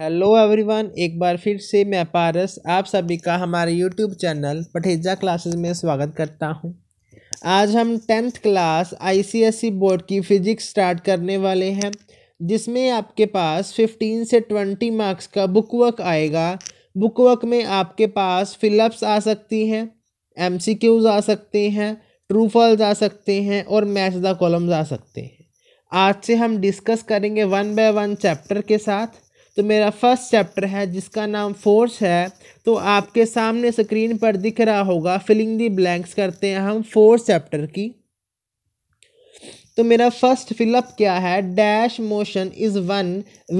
hello everyone एक बार फिर से मैं पारस आप सभी का हमारे यूट्यूब चैनल पठेजा क्लासेस में स्वागत करता हूं आज हम टेंथ क्लास आईसीएसई बोर्ड की फ़िज़िक्स स्टार्ट करने वाले हैं जिसमें आपके पास फिफ्टीन से ट्वेंटी मार्क्स का बुक वर्क आएगा बुक वर्क में आपके पास फिलअप्स आ सकती हैं एम आ सकते हैं ट्रू आ सकते हैं और मैच द कॉलम्स आ सकते हैं आज से हम डिस्कस करेंगे वन बाय वन चैप्टर के साथ तो मेरा फर्स्ट चैप्टर है जिसका नाम फोर्स है तो आपके सामने स्क्रीन पर दिख रहा होगा फिलिंग दी ब्लैंक्स करते हैं हम फोर्थ चैप्टर की तो मेरा फर्स्ट फिलअप क्या है dash motion is one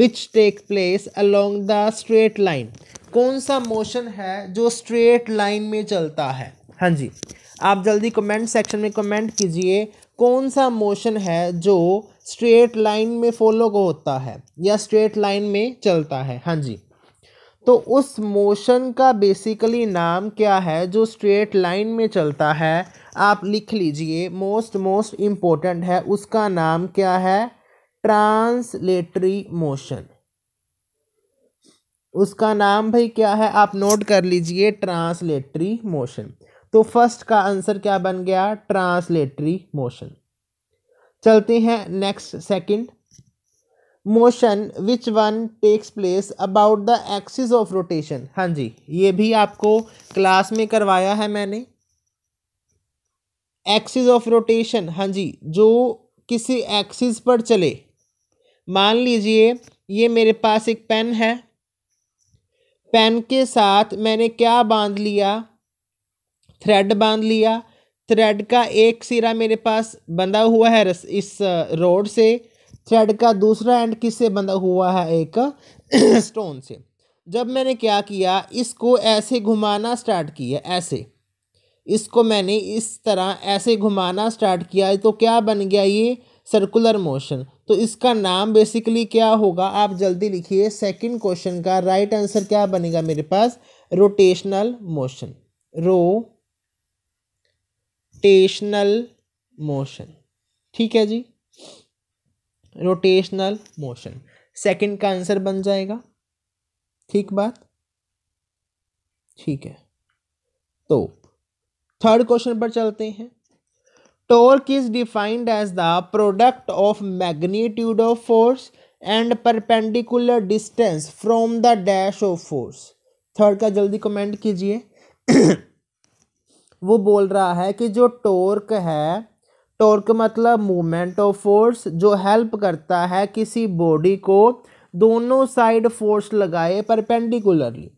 which take place along the straight line कौन सा मोशन है जो स्ट्रेट लाइन में चलता है हाँ जी आप जल्दी कमेंट सेक्शन में कमेंट कीजिए कौन सा मोशन है जो स्ट्रेट लाइन में फॉलो को होता है या स्ट्रेट लाइन में चलता है हाँ जी तो उस मोशन का बेसिकली नाम क्या है जो स्ट्रेट लाइन में चलता है आप लिख लीजिए मोस्ट मोस्ट इम्पोर्टेंट है उसका नाम क्या है ट्रांसलेटरी मोशन उसका नाम भाई क्या है आप नोट कर लीजिए ट्रांसलेटरी मोशन तो फर्स्ट का आंसर क्या बन गया ट्रांसलेटरी मोशन चलते हैं next second motion which one takes place about the axis of rotation हाँ जी ये भी आपको क्लास में करवाया है मैंने एक्सिस ऑफ रोटेशन हाँ जी जो किसी एक्सिस पर चले मान लीजिए ये मेरे पास एक पेन है पेन के साथ मैंने क्या बांध लिया थ्रेड बांध लिया थ्रेड का एक सिरा मेरे पास बंधा हुआ है इस रोड से थ्रेड का दूसरा एंड किससे बंधा हुआ है एक स्टोन से जब मैंने क्या किया इसको ऐसे घुमाना स्टार्ट किया ऐसे इसको मैंने इस तरह ऐसे घुमाना स्टार्ट किया तो क्या बन गया ये सर्कुलर मोशन तो इसका नाम बेसिकली क्या होगा आप जल्दी लिखिए सेकंड क्वेश्चन का राइट right आंसर क्या बनेगा मेरे पास रोटेशनल मोशन रो रोटेशनल मोशन ठीक है जी रोटेशनल मोशन सेकंड का आंसर बन जाएगा ठीक बात ठीक है तो थर्ड क्वेश्चन पर चलते हैं torque is defined as the product of magnitude of force and perpendicular distance from the dash of force third का जल्दी कमेंट कीजिए वो बोल रहा है कि जो टोर्क है टोर्क मतलब मूवमेंट ऑफ फोर्स जो हेल्प करता है किसी बॉडी को दोनों साइड फोर्स लगाए परपेंडिकुलरली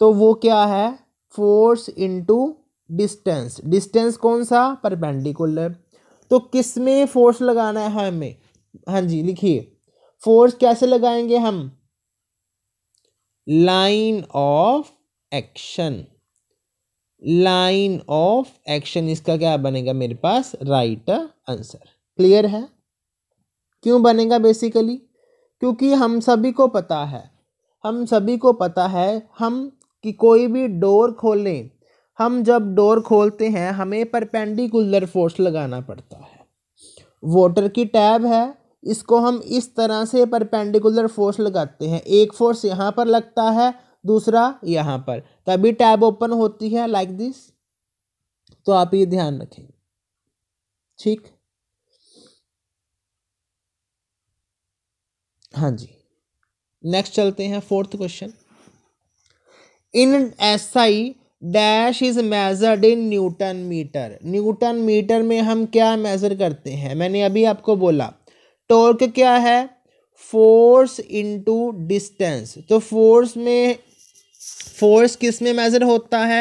तो वो क्या है फोर्स इनटू डिस्टेंस डिस्टेंस कौन सा परपेंडिकुलर तो किस में फोर्स लगाना है हमें हाँ जी लिखिए फोर्स कैसे लगाएंगे हम line of action line of action इसका क्या बनेगा मेरे पास राइट आंसर क्लियर है क्यों बनेगा बेसिकली क्योंकि हम सभी को पता है हम सभी को पता है हम कि कोई भी डोर खोलें हम जब डोर खोलते हैं हमें परपेंडिकुलर फोर्स लगाना पड़ता है वाटर की टैब है इसको हम इस तरह से परपेंडिकुलर फोर्स लगाते हैं एक फोर्स यहाँ पर लगता है दूसरा यहाँ पर तभी तो टैब ओपन होती है लाइक दिस तो आप ये ध्यान रखेंगे ठीक हाँ जी नेक्स्ट चलते हैं fourth question in SI dash is measured in newton metre newton metre में हम क्या मेज़र करते हैं मैंने अभी आपको बोला टॉर्क क्या है फोर्स इनटू डिस्टेंस तो फोर्स में फोर्स किस में मेज़र होता है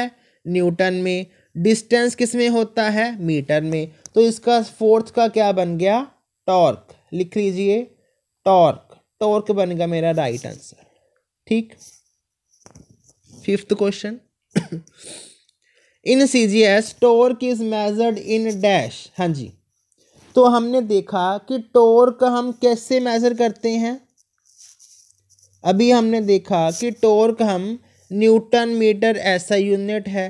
न्यूटन में डिस्टेंस किस में होता है मीटर में तो इसका फोर्थ का क्या बन गया टॉर्क लिख लीजिए टॉर्क टॉर्क बन गया मेरा राइट आंसर ठीक fifth question in C G S torque is measured in dash हाँ जी तो हमने देखा कि टोर्क हम कैसे मेज़र करते हैं अभी हमने देखा कि टोर्क हम न्यूटन मीटर ऐसा यूनिट है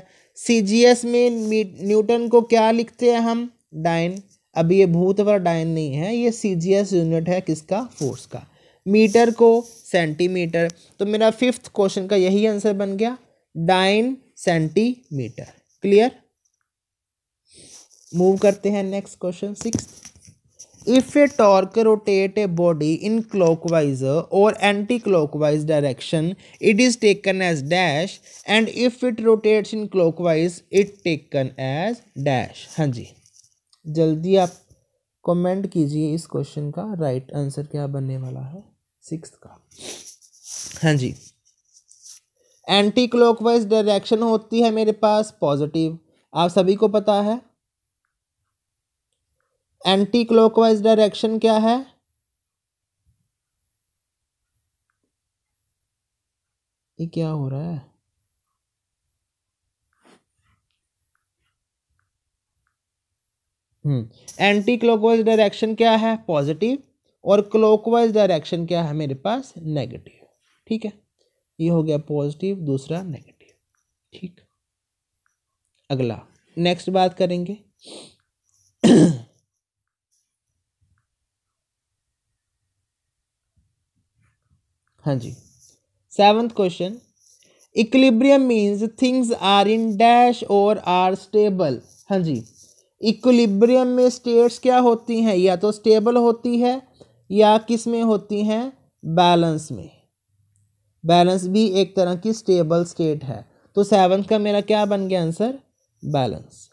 सी में न्यूटन को क्या लिखते हैं हम डाइन अभी ये भूत पर डाइन नहीं है ये सी यूनिट है किसका फोर्स का मीटर को सेंटीमीटर तो मेरा फिफ्थ क्वेश्चन का यही आंसर बन गया डाइन सेंटीमीटर क्लियर मूव करते हैं next question six if a torque rotate a body in clockwise और anti clockwise direction it is taken as dash and if it rotates in clockwise it taken as dash हाँ जी जल्दी आप comment कीजिए इस question का right right answer क्या बनने वाला है सिक्स का हाँ जी एंटी क्लॉकवाइज डायरेक्शन होती है मेरे पास पॉजिटिव आप सभी को पता है एंटी क्लॉकवाइज डायरेक्शन क्या है ये क्या हो रहा है हम्म, एंटी क्लॉकवाइज डायरेक्शन क्या है पॉजिटिव और क्लॉकवाइज डायरेक्शन क्या है मेरे पास नेगेटिव ठीक है ये हो गया पॉजिटिव दूसरा नेगेटिव ठीक अगला नेक्स्ट बात करेंगे हाँ जी seventh question equilibrium means things are in dash और आर स्टेबल हाँ जी इक्लिब्रियम में स्टेट्स क्या होती हैं या तो स्टेबल होती है या किस में होती हैं बैलेंस में बैलेंस भी एक तरह की स्टेबल स्टेट है तो सेवन्थ का मेरा क्या बन गया आंसर बैलेंस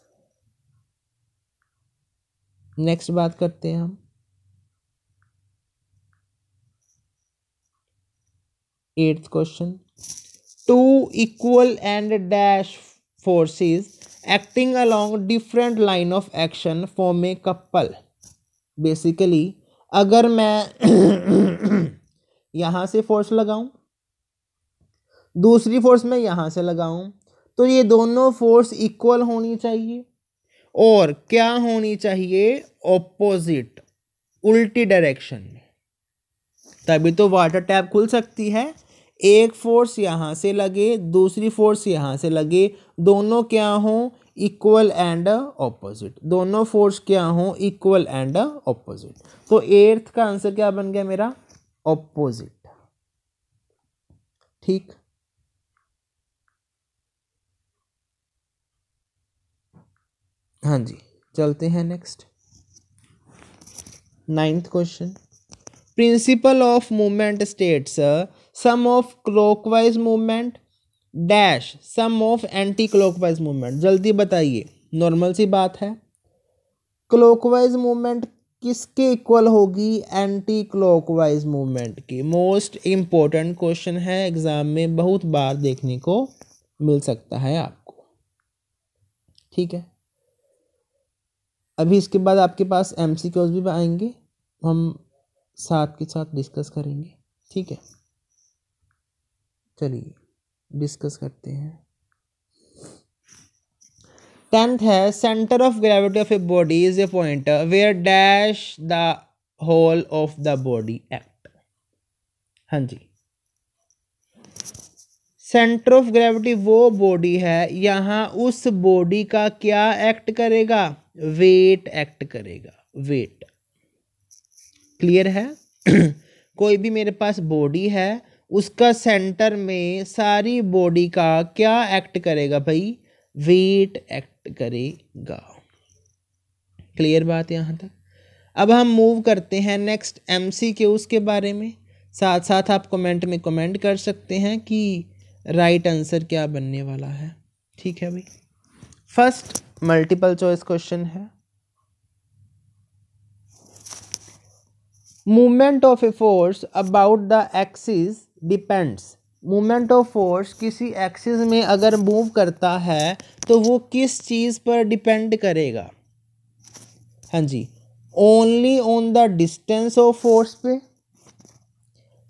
नेक्स्ट बात करते हैं हम eighth question two equal and dash forces acting along different line of action form a couple basically अगर मैं यहाँ से फोर्स लगाऊं दूसरी फोर्स मैं यहाँ से लगाऊं तो ये दोनों फोर्स इक्वल होनी चाहिए और क्या होनी चाहिए ऑपोजिट उल्टी डायरेक्शन में तभी तो वाटर टैप खुल सकती है एक फोर्स यहाँ से लगे दूसरी फोर्स यहाँ से लगे दोनों क्या हों इक्वल एंड ऑपोजिट दोनों फोर्स क्या हों इक्वल एंड ऑपोजिट तो एर्थ का आंसर क्या बन गया मेरा ऑपोजिट ठीक हाँ जी चलते हैं next ninth question principle of movement states sum of clockwise movement dash sum of anti clockwise movement जल्दी बताइए नॉर्मल सी बात है क्लॉकवाइज मूवमेंट किसके इक्वल होगी एंटी क्लॉकवाइज मूवमेंट की मोस्ट इम्पॉर्टेंट क्वेश्चन है एग्ज़ाम में बहुत बार देखने को मिल सकता है आपको ठीक है अभी इसके बाद आपके पास एम भी आएंगे हम साथ के साथ डिस्कस करेंगे ठीक है चलिए डिस्कस करते हैं टेंथ है centre of gravity of a body is a point where dash the whole of the body act हाँ जी सेंटर ऑफ ग्रेविटी वो बॉडी है यहाँ उस बॉडी का क्या एक्ट करेगा वेट एक्ट करेगा वेट क्लियर है कोई भी मेरे पास बॉडी है उसका सेंटर में सारी बॉडी का क्या एक्ट करेगा भाई वेट एक्ट करेगा क्लियर बात यहाँ तक अब हम मूव करते हैं नेक्स्ट एम सी के उसके बारे में साथ साथ आप कमेंट में कमेंट कर सकते हैं कि राइट right आंसर क्या बनने वाला है ठीक है भाई फर्स्ट मल्टीपल चॉइस क्वेश्चन है movement of a force about the axis depends moment of force किसी एक्सिस में अगर मूव करता है तो वो किस चीज़ पर डिपेंड करेगा हाँ जी only on the distance of force पे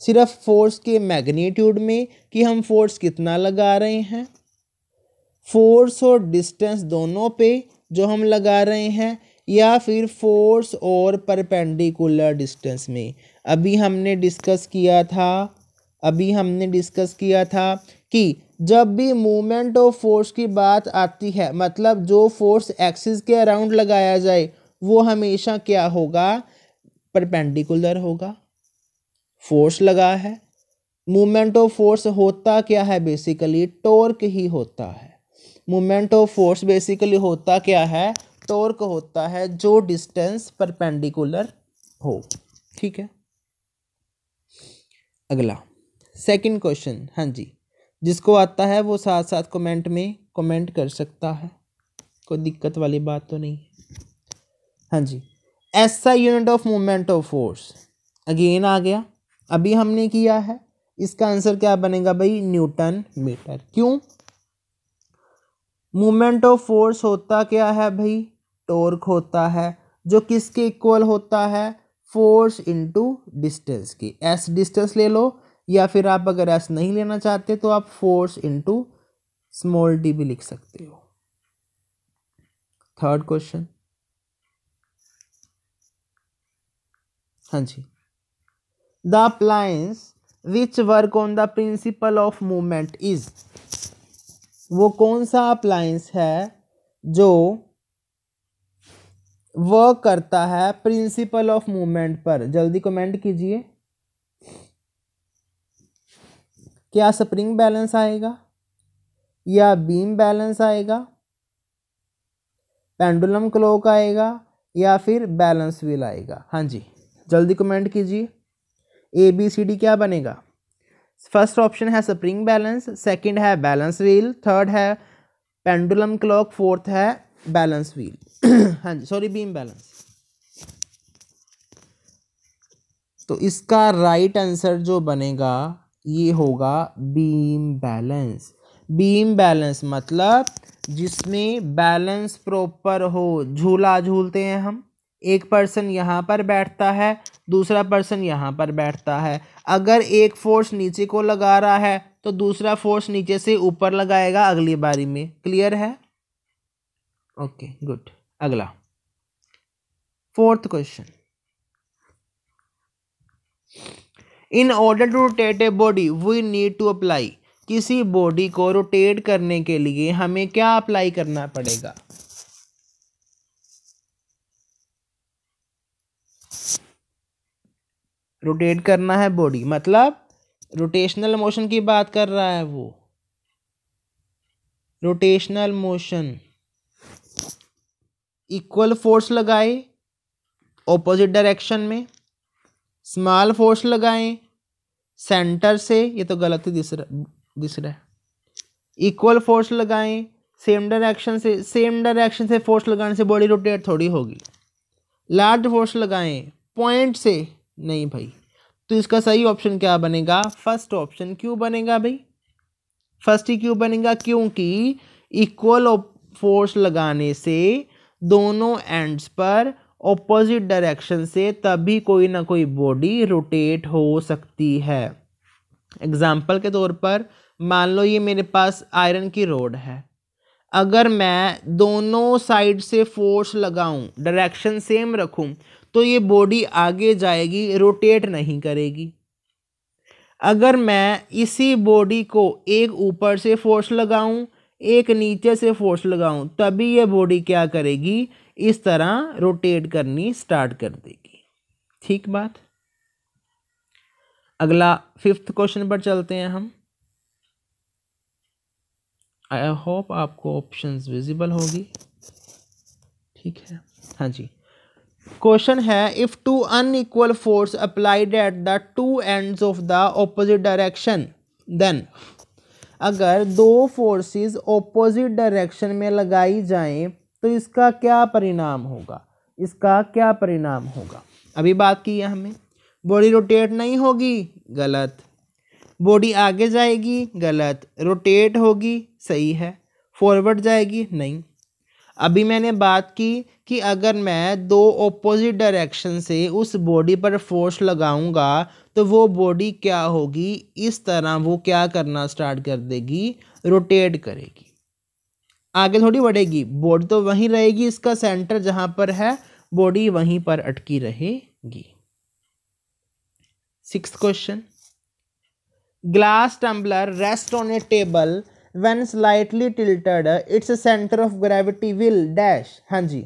सिर्फ फोर्स के मैग्नीट्यूड में कि हम फोर्स कितना लगा रहे हैं फोर्स और डिस्टेंस दोनों पे जो हम लगा रहे हैं या फिर फोर्स और परपेंडिकुलर डिस्टेंस में अभी हमने डिस्कस किया था अभी हमने डिस्कस किया था कि जब भी मूवमेंट ऑफ फोर्स की बात आती है मतलब जो फोर्स एक्सिस के अराउंड लगाया जाए वो हमेशा क्या होगा परपेंडिकुलर होगा फोर्स लगा है मूवमेंट ऑफ फोर्स होता क्या है बेसिकली टोर्क ही होता है मूवमेंट ऑफ फोर्स बेसिकली होता क्या है टोर्क होता है जो डिस्टेंस परपेंडिकुलर हो ठीक है अगला सेकंड क्वेश्चन हाँ जी जिसको आता है वो साथ साथ कमेंट में कमेंट कर सकता है कोई दिक्कत वाली बात तो नहीं हाँ जी ऐसा unit of movement of force again आ गया अभी हमने किया है इसका आंसर क्या बनेगा भाई न्यूटन मीटर क्यों मूवमेंट ऑफ फोर्स होता क्या है भाई टोर्क होता है जो किसके इक्वल होता है फोर्स इनटू डिस्टेंस की एस डिस्टेंस ले लो या फिर आप अगर एस नहीं लेना चाहते तो आप फोर्स इंटू स्मॉल डी भी लिख सकते हो थर्ड क्वेश्चन हाँ जी the appliance which work on the principle of movement is वो कौन सा अप्लायंस है जो वर्क करता है प्रिंसिपल ऑफ मूवमेंट पर जल्दी कमेंट कीजिए क्या स्प्रिंग बैलेंस आएगा या बीम बैलेंस आएगा पेंडुलम क्लॉक आएगा या फिर बैलेंस व्हील आएगा हाँ जी जल्दी कमेंट कीजिए ए बी सी डी क्या बनेगा फर्स्ट ऑप्शन है स्प्रिंग बैलेंस सेकंड है बैलेंस व्हील थर्ड है पेंडुलम क्लॉक फोर्थ है बैलेंस व्हील हाँ जी सॉरी बीम बैलेंस तो इसका राइट right आंसर जो बनेगा ये होगा बीम बैलेंस बीम बैलेंस मतलब जिसमें बैलेंस प्रॉपर हो झूला झूलते हैं हम एक पर्सन यहाँ पर बैठता है दूसरा पर्सन यहाँ पर बैठता है अगर एक फोर्स नीचे को लगा रहा है तो दूसरा फोर्स नीचे से ऊपर लगाएगा अगली बारी में क्लियर है ओके गुड अगला fourth question in order to rotate a body we need to apply किसी बॉडी को रोटेट करने के लिए हमें क्या अप्लाई करना पड़ेगा रोटेट करना है बॉडी मतलब रोटेशनल मोशन की बात कर रहा है वो रोटेशनल मोशन इक्वल फोर्स लगाए ऑपोजिट डायरेक्शन में स्मॉल फोर्स लगाएं सेंटर से ये तो गलत ही दिस रहा दिस रहा है इक्वल फोर्स लगाएं सेम डायरेक्शन से सेम डायरेक्शन से फोर्स लगाने से बॉडी रोटेट थोड़ी होगी लार्ज फोर्स लगाएं पॉइंट से नहीं भाई तो इसका सही ऑप्शन क्या बनेगा फर्स्ट ऑप्शन क्यों बनेगा भाई फर्स्ट ही क्यों बनेगा क्योंकि इक्वल फोर्स लगाने से दोनों एंड्स पर ऑपोजिट डायरेक्शन से तभी कोई ना कोई बॉडी रोटेट हो सकती है एग्ज़ाम्पल के तौर पर मान लो ये मेरे पास आयरन की रोड है अगर मैं दोनों साइड से फोर्स लगाऊं डायरेक्शन सेम रखूं तो ये बॉडी आगे जाएगी रोटेट नहीं करेगी अगर मैं इसी बॉडी को एक ऊपर से फोर्स लगाऊं एक नीचे से फोर्स लगाऊं तभी ये बॉडी क्या करेगी इस तरह रोटेट करनी स्टार्ट कर देगी ठीक बात अगला फिफ्थ क्वेश्चन पर चलते हैं हम आई होप आपको ऑप्शंस विजिबल होगी ठीक है हाँ जी क्वेश्चन है if two unequal force applied at the two ends of the opposite direction then अगर दो फोर्सेस ऑपोजिट डायरेक्शन में लगाई जाएं तो इसका क्या परिणाम होगा इसका क्या परिणाम होगा अभी बात की है हमने बॉडी रोटेट नहीं होगी गलत बॉडी आगे जाएगी गलत रोटेट होगी सही है फॉरवर्ड जाएगी नहीं अभी मैंने बात की कि अगर मैं दो ऑपोजिट डायरेक्शन से उस बॉडी पर फोर्स लगाऊंगा तो वो बॉडी क्या होगी इस तरह वो क्या करना स्टार्ट कर देगी रोटेट करेगी आगे थोड़ी बढ़ेगी बॉडी तो वहीं रहेगी इसका सेंटर जहां पर है बॉडी वहीं पर अटकी रहेगी six question glass tumbler rest on a table when slightly tilted its centre of gravity will dash हाँ जी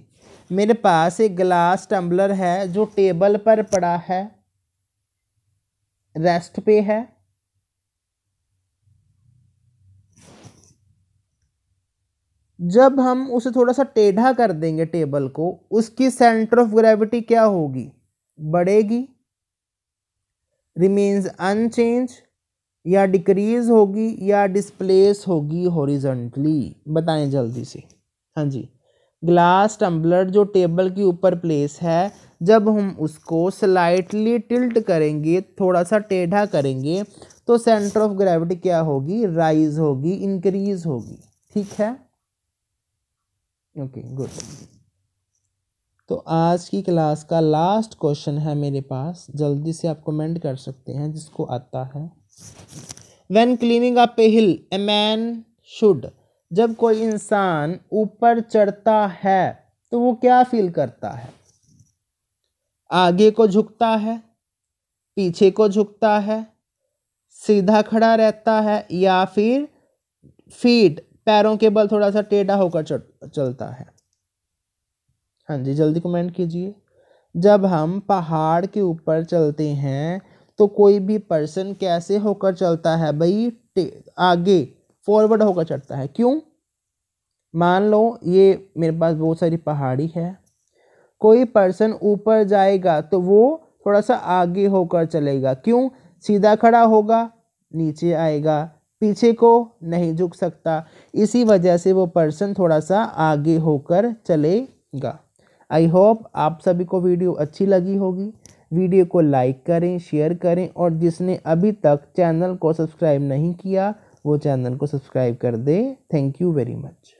मेरे पास एक ग्लास टम्बलर है जो टेबल पर पड़ा है रेस्ट पे है जब हम उसे थोड़ा सा टेढ़ा कर देंगे टेबल को उसकी सेंटर ऑफ ग्रेविटी क्या होगी बढ़ेगी रिमेन्स अनचेंज या डिक्रीज होगी या डिस्प्लेस होगी हॉरिजॉन्टली बताएं जल्दी से हाँ जी ग्लास टम्बलर जो टेबल के ऊपर प्लेस है जब हम उसको स्लाइटली टिल्ट करेंगे थोड़ा सा टेढ़ा करेंगे तो सेंटर ऑफ ग्रेविटी क्या होगी राइज होगी इंक्रीज होगी ठीक है ओके गुड तो आज की क्लास का लास्ट क्वेश्चन है मेरे पास जल्दी से आप कमेंट कर सकते हैं जिसको आता है when climbing up a hill a man should जब कोई इंसान ऊपर चढ़ता है तो वो क्या फील करता है आगे को झुकता है पीछे को झुकता है सीधा खड़ा रहता है या फिर फीट पैरों के बल थोड़ा सा टेढ़ा होकर चलता है हाँ जी जल्दी कमेंट कीजिए जब हम पहाड़ के ऊपर चलते हैं तो कोई भी पर्सन कैसे होकर चलता है भाई आगे फॉरवर्ड होकर चढ़ता है क्यों मान लो ये मेरे पास बहुत सारी पहाड़ी है कोई पर्सन ऊपर जाएगा तो वो थोड़ा सा आगे होकर चलेगा क्यों सीधा खड़ा होगा नीचे आएगा पीछे को नहीं झुक सकता इसी वजह से वो पर्सन थोड़ा सा आगे होकर चलेगा आई होप आप सभी को वीडियो अच्छी लगी होगी वीडियो को लाइक करें शेयर करें और जिसने अभी तक चैनल को सब्सक्राइब नहीं किया वो चैनल को सब्सक्राइब कर दे थैंक यू वेरी मच